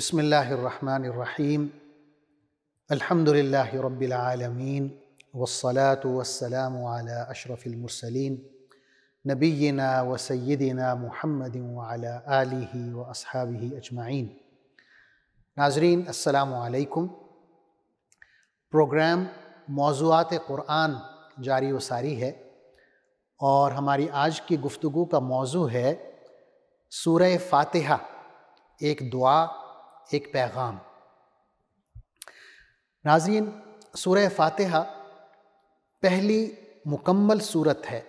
بسم الله الرحمن الرحيم الحمد لله رب العالمين والصلاة والسلام على أشرف المرسلين نبينا وسيدنا محمد وعلى اله واصحابه اجمعين नाजरीन असलकुम प्रोग्राम मौजूद क़ुरान जारी व सारी है और हमारी आज की गुफ्तु का मौजू है सूर फ़ातिहा एक दुआ एक पैगाम नाजीन सूरह फातहा पहली मुकम्मल सूरत है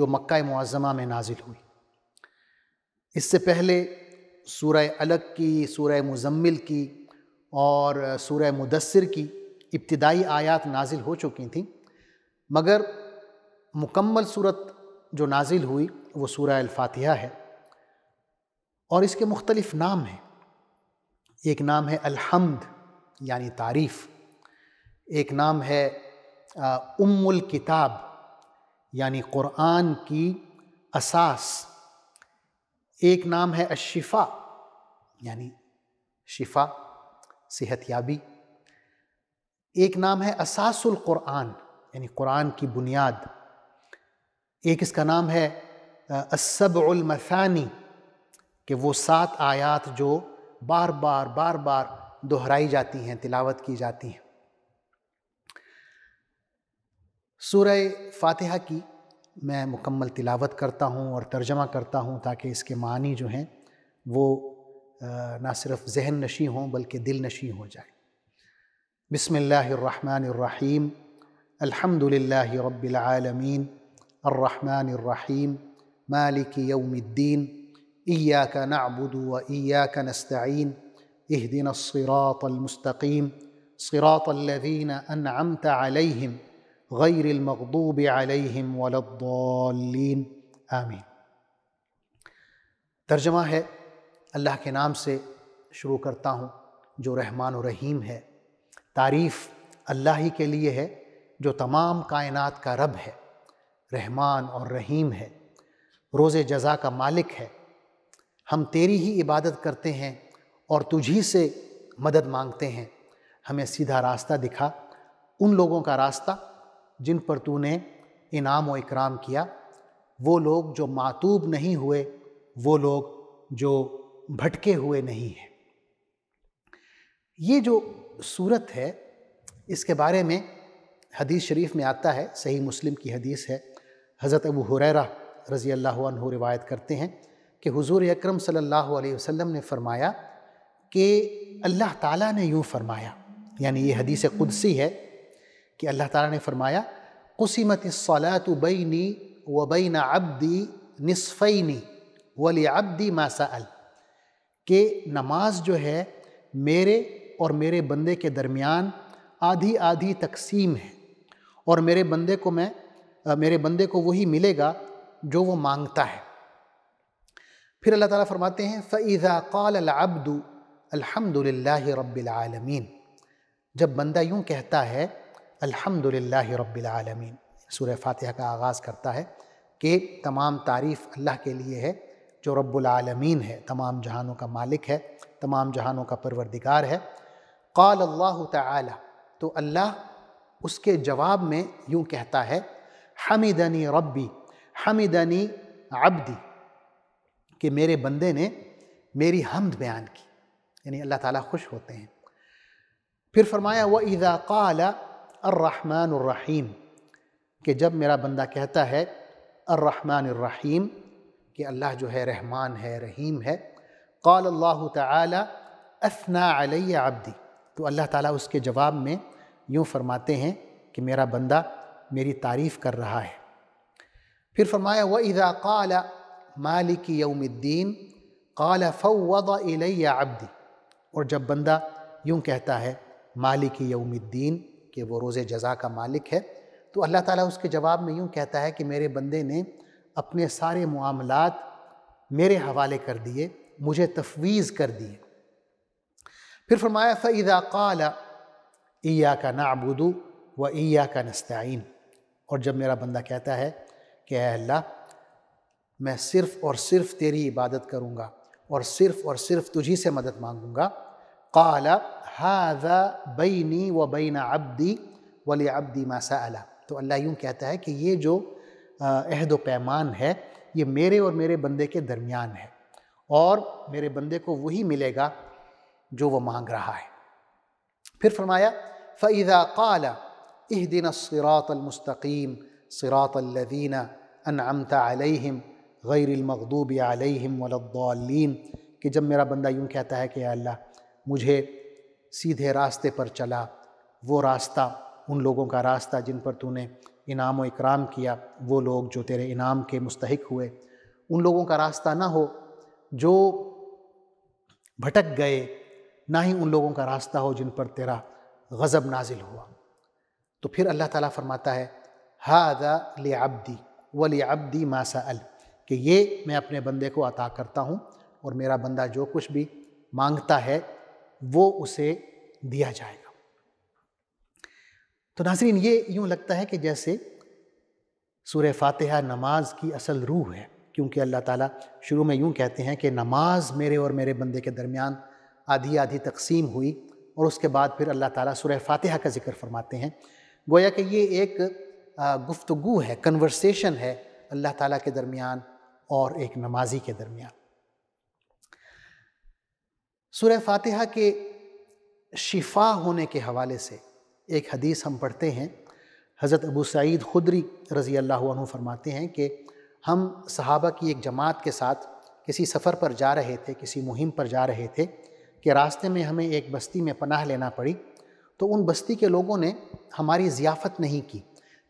जो मक्का मुआज़मा में नाजिल हुई इससे पहले सूर अलग की सूरह मुजम्मिल की और सूर मुदसर की इब्तदाई आयात नाजिल हो चुकी थी मगर मुकम्मल सूरत जो नाजिल हुई वो सूरह अल है और इसके मुख्तलिफ़ नाम हैं एक नाम है अलहमद यानी तारीफ़ एक नाम है उम्मुल किताब यानी क़ुरान की असास एक नाम है अशिफ़ा यानी शिफ़ा सेहतियाबी एक नाम है असासुल क़ुरान यानी क़ुरान की बुनियाद एक इसका नाम है असबुलमसानी कि वो सात आयात जो बार बार बार बार दोहराई जाती हैं तिलावत की जाती हैं सूरह फातिहा की मैं मुकम्मल तिलावत करता हूँ और तर्जमा करता हूँ ताकि इसके मानी जो हैं वो ना सिर्फ जहन नशी हों बल्कि दिल नशी हो जाए बसमीम अल्हम्दुलिल्लाह रब्बिल आलमीन अर्रहमान अर्रहीम मालिक यौमिद्दीन إياك نعبد وإياك نستعين اهدنا الصراط المستقيم صراط الذين أنعمت عليهم غير المغضوب عليهم ولا الضالين آمين तर्जमा है अल्लाह के नाम شروع शुरू करता हूँ जो रहमान रहीम है तारीफ़ अल्लाह ही के लिए है जो तमाम कायनात का रब है रहमान और रहीम ہے रोज़ जजा का मालिक है हम तेरी ही इबादत करते हैं और तुझी से मदद मांगते हैं हमें सीधा रास्ता दिखा उन लोगों का रास्ता जिन पर तूने इनाम व इकराम किया वो लोग जो मातूब नहीं हुए वो लोग जो भटके हुए नहीं हैं ये जो सूरत है इसके बारे में हदीस शरीफ में आता है सही मुस्लिम की हदीस है हज़रत अबू हुरैरा रज़ी अल्लाह रिवायत करते हैं कि हुजूर अकरम सल्लल्लाहु अलैहि वसल्लम ने फरमाया कि अल्लाह ताला ने यूँ फरमाया यानी ये हदीस कुदसी है कि अल्लाह ताला ने फरमाया कसमत सलात बैनी व बैन अब्दी नसफ़ैनी वली अब्दी मासाल कि नमाज जो है मेरे और मेरे बंदे के दरमियान आधी आधी तकसीम है और मेरे बंदे को मैं मेरे बंदे को वही मिलेगा जो वो मांगता है फिर अल्लाह ताला फरमाते हैं फ़ैज़ा कब्दू अलहमदिल्ला रबालमीन जब बंदा यूँ कहता है अल्हम्दुलिल्लाह आलमीन सूर्य फातिहा का आगाज़ करता है कि तमाम तारीफ़ अल्लाह के लिए है जो रब्बुलआलमीन है तमाम जहानों का मालिक है तमाम जहानों का परवरदिगार है क़ाल अल्लाह ताला तो अल्लाह उसके जवाब में यूँ कहता है हमिदनी रब्बी हमिदनी अब्दी कि मेरे बंदे ने मेरी हमद बयान की यानी अल्लाह ताला खुश होते हैं फिर फरमाया व इज़ा कालारहमानरहीम कि जब मेरा बंदा कहता है अर्रहमानरहीम कि अल्लाह जो है रहमान है रहीम है काल अल्लाह तसना अलैया अब्दी तो अल्लाह ताला उसके जवाब में यूँ फरमाते हैं कि मेरा बंदा मेरी तारीफ़ कर रहा है फिर फरमाया व इज़ा क़ाल मालिक यौमद्दीन काल फ़वद या अब्दी और जब बंदा यूँ कहता है मालिक यौमद्दीन के वो रोज़ जजा का मालिक है तो अल्लाह ताला उसके जवाब में यूँ कहता है कि मेरे बंदे ने अपने सारे मामलात मेरे हवाले कर दिए मुझे तफवीज़ कर दिए फिर फरमाया फ़ैदा काला ईया का नाबुदू व ईया का नस्ताइन और जब मेरा बंदा कहता है कि अल्लाह मैं सिर्फ़ और सिर्फ़ तेरी इबादत करूँगा और सिर्फ़ और सिर्फ़ तुझी से मदद मांगूँगा काला हाजा बैनी व बैन अब्दी वली अब्दी मासा तो अल्लाह यूँ कहता है कि ये जो अहद व पैमान है ये मेरे और मेरे बंदे के दरमियान है और मेरे बंदे को वही मिलेगा जो वो मांग रहा है फिर फरमाया फ़ैज़ा काला इह दिन सिरातमस्तकीम सिरातल्लिन अनअमता अलहम गैरमखदूब आलहिम वलद्दीन कि जब मेरा बंदा यूँ कहता है कि अल्लाह मुझे सीधे रास्ते पर चला वो रास्ता उन लोगों का रास्ता जिन पर तूने इनाम व इकराम किया वो लोग जो तेरे इनाम के मुस्तक हुए उन लोगों का रास्ता ना हो जो भटक गए ना ही उन लोगों का रास्ता हो जिन पर तेरा गज़ब नाजिल हुआ तो फिर अल्लाह ताला फरमाता है हादा ले आबदी व ले आबदी मासा अल कि ये मैं अपने बंदे को अता करता हूँ और मेरा बंदा जो कुछ भी मांगता है वो उसे दिया जाएगा तो नाजरीन ये यूँ लगता है कि जैसे सूर फातिहा नमाज की असल रूह है क्योंकि अल्लाह ताला शुरू में यूँ कहते हैं कि नमाज मेरे और मेरे बंदे के दरमियान आधी आधी तकसीम हुई और उसके बाद फिर अल्लाह ताला सूर फातिहा का जिक्र फरमाते हैं गोया कि ये एक गुफ्तगु है कन्वर्सेशन है अल्लाह ताला के दरमियान और एक नमाजी के दरमियान सूर्य फातिहा के शिफा होने के हवाले से एक हदीस हम पढ़ते हैं हज़रत अबू सईद खुदरी रज़ी अल्लाह عنہ फरमाते हैं कि हम सहाबा की एक जमात के साथ किसी सफ़र पर जा रहे थे किसी मुहिम पर जा रहे थे कि रास्ते में हमें एक बस्ती में पनाह लेना पड़ी तो उन बस्ती के लोगों ने हमारी ज़ियाफ़त नहीं की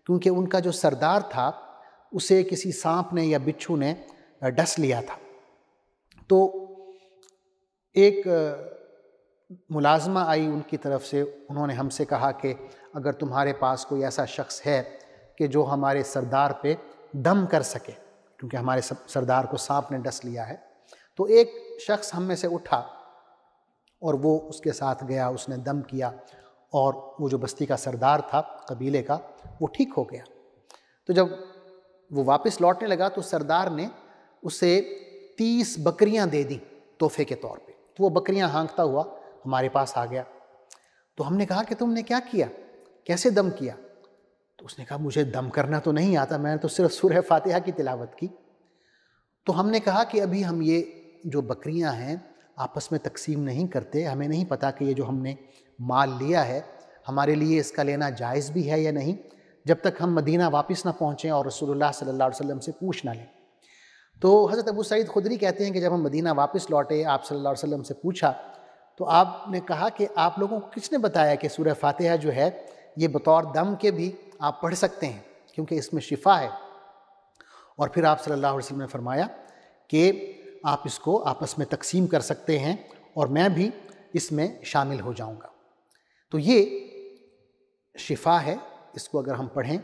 क्योंकि उनका जो सरदार था उसे किसी सांप ने या बिच्छू ने डस लिया था तो एक मुलाजमा आई उनकी तरफ से उन्होंने हमसे कहा कि अगर तुम्हारे पास कोई ऐसा शख्स है कि जो हमारे सरदार पे दम कर सके क्योंकि हमारे सरदार को सांप ने डस लिया है तो एक शख्स हम में से उठा और वो उसके साथ गया उसने दम किया और वो जो बस्ती का सरदार था कबीले का वो ठीक हो गया तो जब वो वापस लौटने लगा तो सरदार ने उसे तीस बकरियां दे दी तोहफे के तौर पे तो वो बकरियां हाँकता हुआ हमारे पास आ गया तो हमने कहा कि तुमने क्या किया कैसे दम किया तो उसने कहा मुझे दम करना तो नहीं आता मैंने तो सिर्फ सुरह फातिहा की तिलावत की तो हमने कहा कि अभी हम ये जो बकरियां हैं आपस में तकसीम नहीं करते हमें नहीं पता कि ये जो हमने माल लिया है हमारे लिए इसका लेना जायज़ भी है या नहीं जब तक हम मदीना वापस ना पहुँचें और रसूलुल्लाह सल्लल्लाहु अलैहि वसल्लम से पूछ ना लें तो हज़रत अबू सईद खुदरी कहते हैं कि जब हम मदीना वापस लौटे आप सल्लल्लाहु अलैहि वसल्लम से पूछा तो आपने कहा कि आप लोगों को किसने बताया कि सूर्य फातिहा जो है ये बतौर दम के भी आप पढ़ सकते हैं क्योंकि इसमें शिफा है और फिर आप सल्लल्लाहु अलैहि वसल्लम ने फरमाया कि आप इसको आपस में तकसीम कर सकते हैं और मैं भी इसमें शामिल हो जाऊंगा तो ये शिफा है इसको अगर हम पढ़ें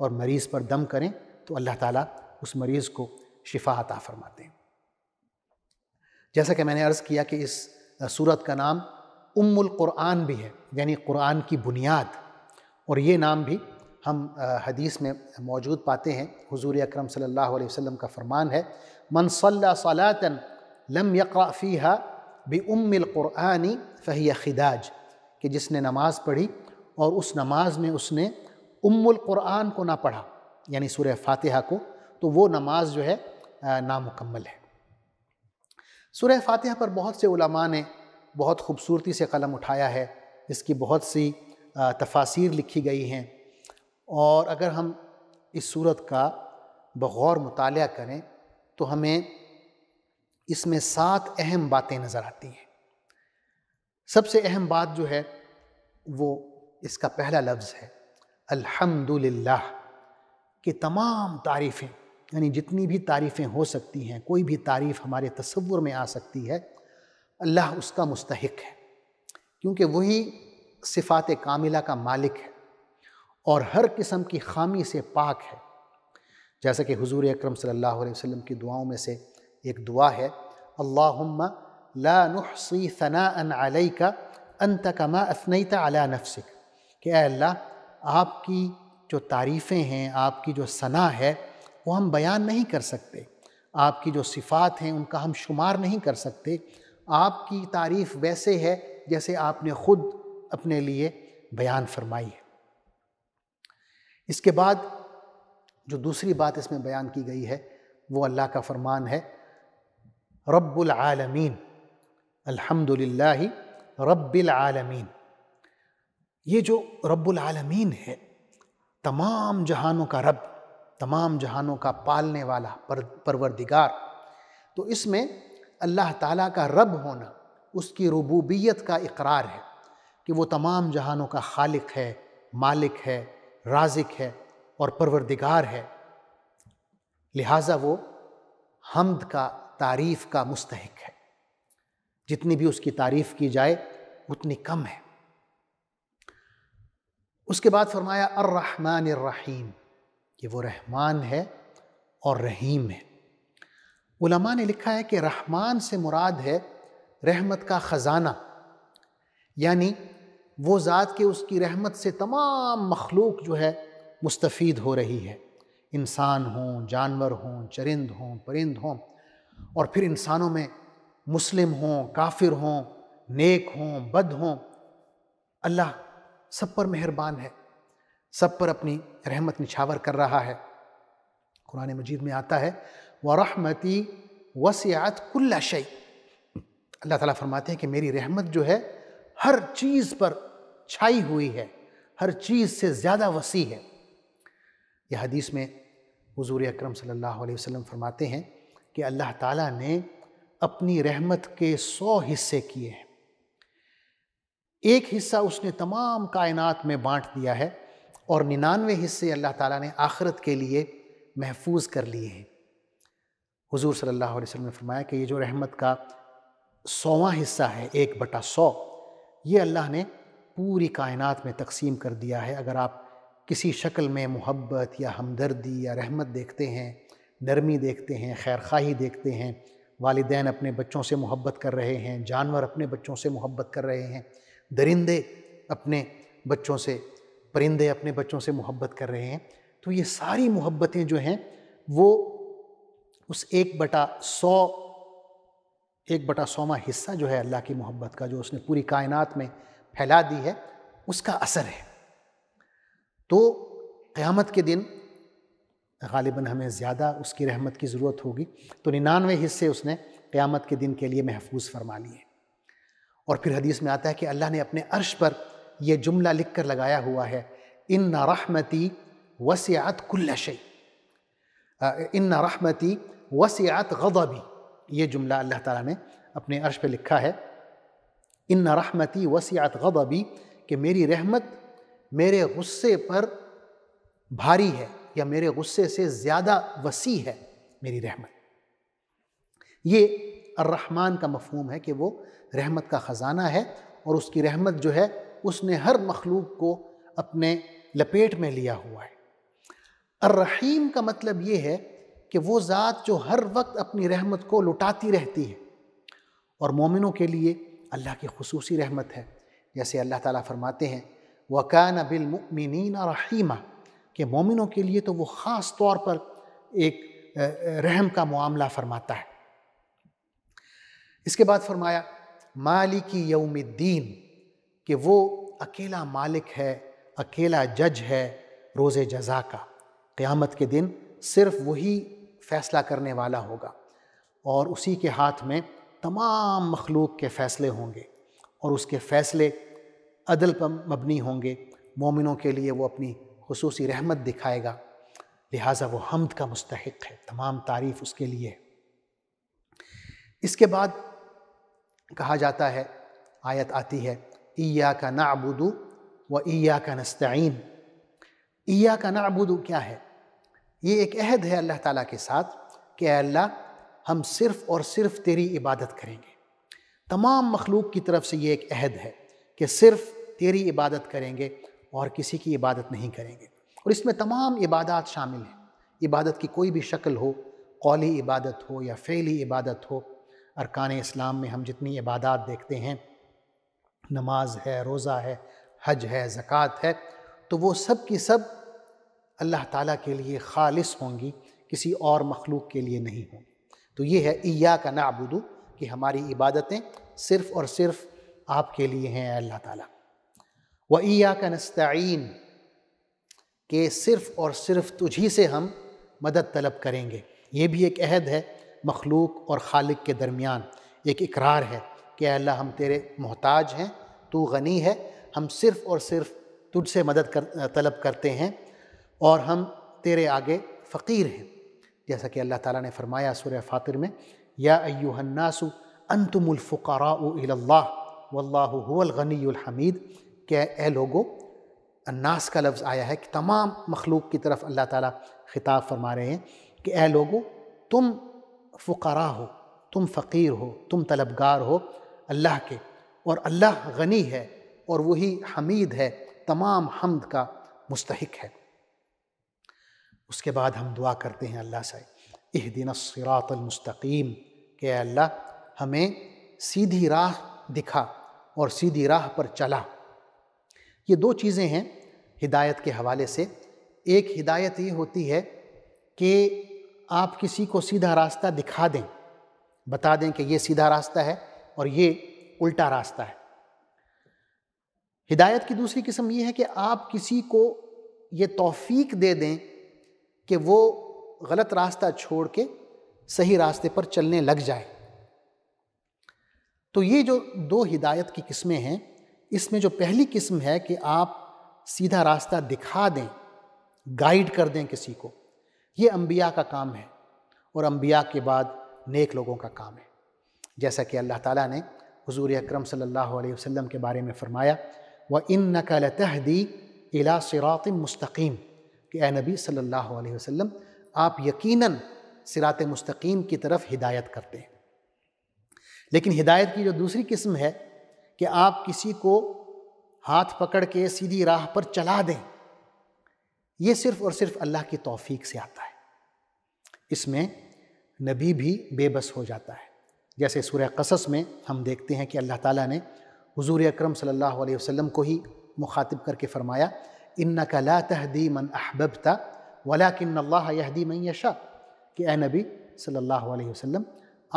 और मरीज़ पर दम करें तो अल्लाह ताला उस मरीज़ को शिफा अता फरमाते हैं जैसा कि मैंने अर्ज़ किया कि इस सूरत का नाम उम्मुल क़ुरान भी है यानी क़ुरान की बुनियाद और ये नाम भी हम हदीस में मौजूद पाते हैं हुजूर अकरम सल्लल्लाहु अलैहि वसल्लम का फ़रमान है मन सल्ला सलातन लम यक़ा फ़ीहा बे उम्मिल क़ुरानी फ़हिया खिदाज कि जिसने नमाज़ पढ़ी और उस नमाज में उसने उम्मुल कुरान को ना पढ़ा यानी सूर्य फातिहा को तो वो नमाज जो है नामुकम्मल है सूर्य फातिहा पर बहुत से उलमा ने बहुत खूबसूरती से कलम उठाया है इसकी बहुत सी तफासिर लिखी गई हैं और अगर हम इस सूरत का बगौर मुताल करें तो हमें इसमें सात अहम बातें नज़र आती हैं सबसे अहम बात जो है वो इसका पहला लफ्ज़ है अल्हम्दुलिल्लाह के तमाम तारीफ़ें यानी जितनी भी तारीफ़ें हो सकती हैं कोई भी तारीफ़ हमारे तस्वुर में आ सकती है अल्लाह उसका मुस्तक है क्योंकि वही सिफात कामिला का मालिक है और हर किस्म की खामी से पाक है जैसा कि हजूर अक्रम सम की दुआओं में से एक दुआ है अल्लाहुम्मा ला नुहसी सना अन अलई का अंत कमा असनैत अला नफसिक अल्लाह आपकी जो तारीफ़ें हैं आपकी जो सना है वो हम बयान नहीं कर सकते आपकी जो सिफ़ात हैं उनका हम शुमार नहीं कर सकते आपकी तारीफ़ वैसे है जैसे आपने ख़ुद अपने लिए बयान फरमाई है इसके बाद जो दूसरी बात इसमें बयान की गई है वो अल्लाह का फरमान है रब्बुल आलमीन अल्हम्दुलिल्लाह रब्बिल आलमीन ये जो रब्बुल आलमीन है तमाम जहानों का रब तमाम जहानों का पालने वाला पर, परवरदिगार तो इसमें अल्लाह ताला का रब होना उसकी रबूबियत का इकरार है कि वो तमाम जहानों का खालिक है मालिक है राजिक है और परवरदिगार है लिहाजा वो हमद का तारीफ़ का मुस्तक है जितनी भी उसकी तारीफ़ की जाए उतनी कम है उसके बाद फरमाया अर्रहमान रहीम कि वो रहमान है और रहीम है उलमा ने लिखा है कि रहमान से मुराद है रहमत का ख़जाना यानी वो ज़ात के उसकी रहमत से तमाम मखलूक जो है मुस्तफ़ हो रही है इंसान हों जानवर हों चरिंद हों परिंद हों और फिर इंसानों में मुस्लिम हों काफिर हों नेक हों बद हों अल्लाह सब पर मेहरबान है सब पर अपनी रहमत निछावर कर रहा है कुरान मजीद में आता है व रहमती वसियात कुल्ला शई अल्लाह ताला फरमाते हैं कि मेरी रहमत जो है हर चीज़ पर छाई हुई है हर चीज़ से ज़्यादा वसी है यह हदीस में हजूर अक्रम सल्लल्लाहु अलैहि वसल्लम फरमाते हैं कि अल्लाह ताला ने अपनी रहमत के सौ हिस्से किए हैं एक हिस्सा उसने तमाम कायनात में बांट दिया है और निन्यानवे हिस्से अल्लाह ताला ने आखरत के लिए महफूज कर लिए हैं हुजूर सल्लल्लाहु अलैहि वसल्लम ने फरमाया कि ये जो रहमत का सौवा हिस्सा है एक बटा सौ ये अल्लाह ने पूरी कायनात में तकसीम कर दिया है अगर आप किसी शक्ल में मोहब्बत या हमदर्दी या रहमत देखते हैं नरमी देखते हैं खैर खाही देखते हैं वालदे अपने बच्चों से मोहब्बत कर रहे हैं जानवर अपने बच्चों से मोहब्बत कर रहे हैं दरिंदे अपने बच्चों से परिंदे अपने बच्चों से मोहब्बत कर रहे हैं तो ये सारी मोहब्बतें जो हैं वो उस एक बटा सौ एक बटा सौवा हिस्सा जो है अल्लाह की मोहब्बत का जो उसने पूरी कायनात में फैला दी है उसका असर है तो क़्यामत के दिन गालिबा हमें ज़्यादा उसकी रहमत की ज़रूरत होगी तो निन्यानवे हिस्से उसने क़्यामत के दिन के लिए महफूज फरमा लिए और फिर हदीस में आता है कि अल्लाह ने अपने अर्श पर यह जुमला लिख कर लगाया हुआ है इन ना रहमती वसियात इन ना रहमती वसियात गदबी ये जुमला अल्लाह ताला ने अपने अर्श पर लिखा है इन ना रहमती वसियात गदबी कि मेरी रहमत मेरे गुस्से पर भारी है या मेरे गुस्से से ज़्यादा वसी है मेरी रहमत ये अर्रहमान का मफहूम है कि वो रहमत का ख़ज़ाना है और उसकी रहमत जो है उसने हर मखलूक को अपने लपेट में लिया हुआ है अर्रहीम का मतलब ये है कि वो ज़ात जो हर वक्त अपनी रहमत को लुटाती रहती है और मोमिनों के लिए अल्लाह की खसूस रहमत है जैसे अल्लाह ताला फरमाते हैं वकान बिलमिन रहीमा कि मोमिनों के लिए तो वो ख़ास तौर पर एक रहम का मामला फरमाता है इसके बाद फरमाया मालिकी दीन कि वो अकेला मालिक है अकेला जज है रोज़ जजा का क़्यामत के दिन सिर्फ वही फ़ैसला करने वाला होगा और उसी के हाथ में तमाम मखलूक के फ़ैसले होंगे और उसके फ़ैसले अदल पर मबनी होंगे मोमिनों के लिए वो अपनी खसूसी रहमत दिखाएगा लिहाजा वो हमद का मुस्तक है तमाम तारीफ़ उसके लिए इसके बाद कहा जाता है आयत आती है ईया का नाबुदू व ईया का नस्तीन ईया का नाबुदू क्या है ये एक अहद है अल्लाह ताला के साथ कि अल्लाह हम सिर्फ़ और सिर्फ तेरी इबादत करेंगे तमाम मखलूक की तरफ से ये एक अहद है कि सिर्फ़ तेरी इबादत करेंगे और किसी की इबादत नहीं करेंगे और इसमें तमाम इबादत शामिल हैं इबादत की कोई भी शक्ल हो कौली इबादत हो या फ़ैली इबादत हो अरकान इस्लाम में हम जितनी इबादत देखते हैं नमाज है रोज़ा है हज है ज़क़़त है तो वो सब की सब अल्लाह ताला के लिए खालिस होंगी किसी और मखलूक के लिए नहीं होंगी तो ये है इया का नाबुदू कि हमारी इबादतें सिर्फ़ और सिर्फ़ आपके लिए हैं अल्लाह ताला व ईया का नस्तीन के सिर्फ़ और सिर्फ़ तुझी से हम मदद तलब करेंगे ये भी एक अहद है मखलूक और खालिक के दरमियान एक इकरार है कि अल्लाह हम तेरे मोहताज हैं तू गनी है हम सिर्फ़ और सिर्फ तुझसे मदद कर तलब करते हैं और हम तेरे आगे फ़कीर हैं जैसा कि अल्लाह ताला ने फरमाया सुर फ़ातिर में या अयुहन्नासु अनतमुल्फ़ुकरा वल्लागनीहमीद के ए लोगो अन्नास का लफ्ज़ आया है कि तमाम मखलूक की तरफ अल्लाह ताला खिताब फरमा रहे हैं कि ए लोगो तुम फ़ुकरा हो तुम फ़कीर हो तुम तलबगार हो अल्लाह के और अल्लाह गनी है और वही हमीद है तमाम हमद का मुस्तक है उसके बाद हम दुआ करते हैं अल्लाह से एह दिन सिरातलमस्तकीम के अल्लाह हमें सीधी राह दिखा और सीधी राह पर चला ये दो चीज़ें हैं हिदायत के हवाले से एक हिदायत ये होती है कि आप किसी को सीधा रास्ता दिखा दें बता दें कि ये सीधा रास्ता है और ये उल्टा रास्ता है हिदायत की दूसरी किस्म ये है कि आप किसी को ये तौफीक दे दें कि वो गलत रास्ता छोड़ के सही रास्ते पर चलने लग जाए तो ये जो दो हिदायत की किस्में हैं इसमें जो पहली किस्म है कि आप सीधा रास्ता दिखा दें गाइड कर दें किसी को ये अम्बिया का काम है और अम्बिया के बाद नेक लोगों का काम है जैसा कि अल्लाह ताला ने हुजूर अकरम सल्लल्लाहु अलैहि वसल्लम के बारे में फ़रमाया व इन नकल तहदी इला सिरात मुस्तकीम कि ए नबी सल्लल्लाहु अलैहि वसल्लम आप यकीनन सिरात मुस्तकीम की तरफ हिदायत करते हैं लेकिन हिदायत की जो दूसरी किस्म है कि आप किसी को हाथ पकड़ के सीधी राह पर चला दें ये सिर्फ़ और सिर्फ अल्लाह की तौफीक से आता है इसमें नबी भी बेबस हो जाता है जैसे सूर्य कसस में हम देखते हैं कि अल्लाह ताला ने हुजूर अकरम सल्लल्लाहु अलैहि वसल्लम को ही मुखातिब करके फरमाया इन्ना का ला तहदी मन अहबबता वला किन अल्लाह यहदी मन यशा कि ए नबी सल्लल्लाहु अलैहि वसल्लम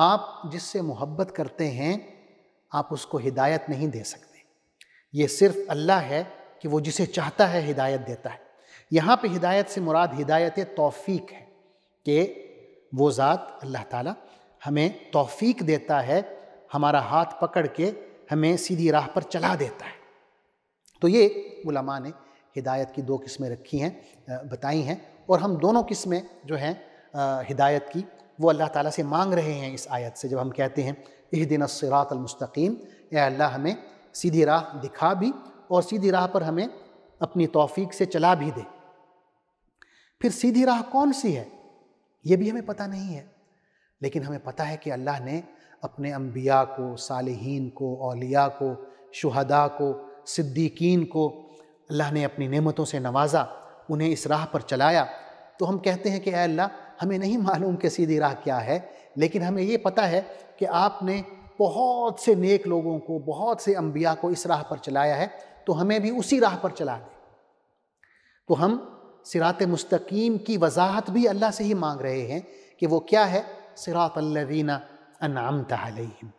आप जिससे मोहब्बत करते हैं आप उसको हिदायत नहीं दे सकते ये सिर्फ़ अल्लाह है कि वो जिसे चाहता है हिदायत देता है यहाँ पे हिदायत से मुराद हिदायत तौफीक है कि वो ज़ात अल्लाह ताला हमें तौफीक देता है हमारा हाथ पकड़ के हमें सीधी राह पर चला देता है तो ये उलमा ने हिदायत की दो किस्में रखी हैं बताई हैं और हम दोनों किस्में जो हैं हिदायत की वो अल्लाह ताला से मांग रहे हैं इस आयत से जब हम कहते हैं इह दिन सरातमस्तकीम ए अल्लाह हमें सीधी राह दिखा भी और सीधी राह पर हमें अपनी तौफीक से चला भी दे फिर सीधी राह कौन सी है ये भी हमें पता नहीं है लेकिन हमें पता है कि अल्लाह ने अपने अम्बिया को सालहीन को अलिया को शुहदा को सिद्दीकीन को अल्लाह ने अपनी नेमतों से नवाजा उन्हें इस राह पर चलाया तो हम कहते हैं कि अल्लाह हमें नहीं मालूम कि सीधी राह क्या है लेकिन हमें ये पता है कि आपने बहुत से नेक लोगों को बहुत से अम्बिया को इस राह पर चलाया है तो हमें भी उसी राह पर चला दें तो हम सिरात मुस्तकीम की वजाहत भी अल्लाह से ही मांग रहे हैं कि वो क्या है सिरात अल्लवीना अनाम तहम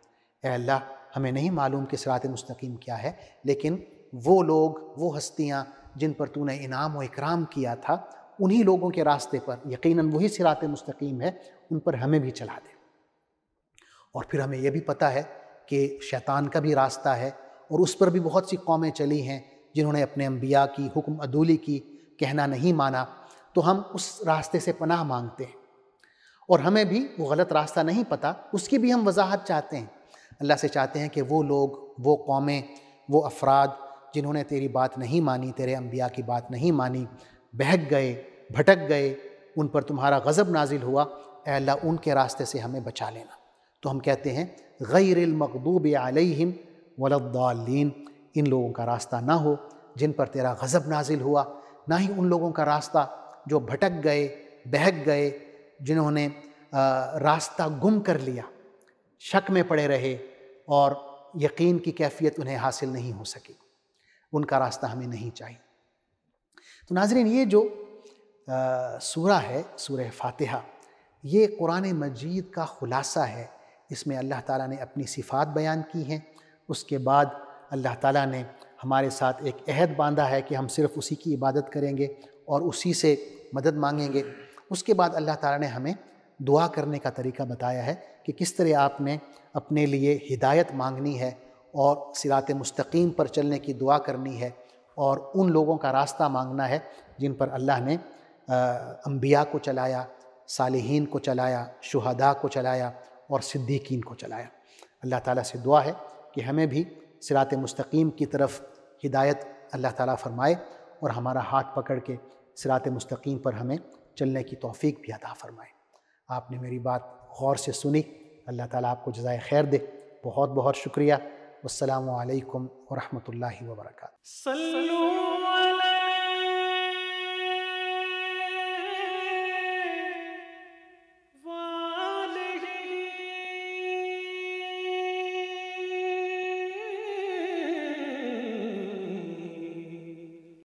अल्लाह हमें नहीं मालूम कि सिरात मुस्तकीम क्या है लेकिन वो लोग वो हस्तियाँ जिन पर तूने इनाम व इकराम किया था उन्हीं लोगों के रास्ते पर यकीनन वही सिरात मुस्तकीम है उन पर हमें भी चला दे और फिर हमें यह भी पता है कि शैतान का भी रास्ता है और उस पर भी बहुत सी कौमें चली हैं जिन्होंने अपने अम्बिया की हुक्म अदूली की कहना नहीं माना तो हम उस रास्ते से पनाह मांगते हैं और हमें भी वो गलत रास्ता नहीं पता उसकी भी हम वजाहत चाहते हैं अल्लाह से चाहते हैं कि वो लोग वो कौमें वो अफराद जिन्होंने तेरी बात नहीं मानी तेरे अम्बिया की बात नहीं मानी बहक गए भटक गए उन पर तुम्हारा गज़ब नाजिल हुआ अल्लाह उनके रास्ते से हमें बचा लेना तो हम कहते हैं गैरमकदूब आलिम वलद्दालीन इन लोगों का रास्ता ना हो जिन पर तेरा गज़ब नाजिल हुआ ना ही उन लोगों का रास्ता जो भटक गए बहक गए जिन्होंने रास्ता गुम कर लिया शक में पड़े रहे और यकीन की कैफियत उन्हें हासिल नहीं हो सकी उनका रास्ता हमें नहीं चाहिए तो नाजरीन ये जो सूरा है सूर फातिहा ये कुरान मजीद का ख़ुलासा है इसमें अल्लाह ताला ने अपनी सिफ़ात बयान की हैं उसके बाद अल्लाह ताला ने हमारे साथ एक अहद बांधा है कि हम सिर्फ उसी की इबादत करेंगे और उसी से मदद मांगेंगे उसके बाद अल्लाह ताला ने हमें दुआ करने का तरीका बताया है कि किस तरह आपने अपने लिए हिदायत मांगनी है और सिरात मुस्तकीम पर चलने की दुआ करनी है और उन लोगों का रास्ता मांगना है जिन पर अल्लाह ने अम्बिया को चलाया सालहीन को चलाया शहदा को चलाया और सिद्दीकीन को चलाया अल्लाह ताला से दुआ है कि हमें भी सिरात मस्तकीम की तरफ हिदायत अल्लाह ताला फरमाए और हमारा हाथ पकड़ के सिरात मस्तकीम पर हमें चलने की तोफ़ी भी अदा फरमाए आपने मेरी बात गौर से सुनी अल्लाह ताला आपको जजाय खैर दे बहुत बहुत शुक्रिया अल्लाम वरहमल वर्का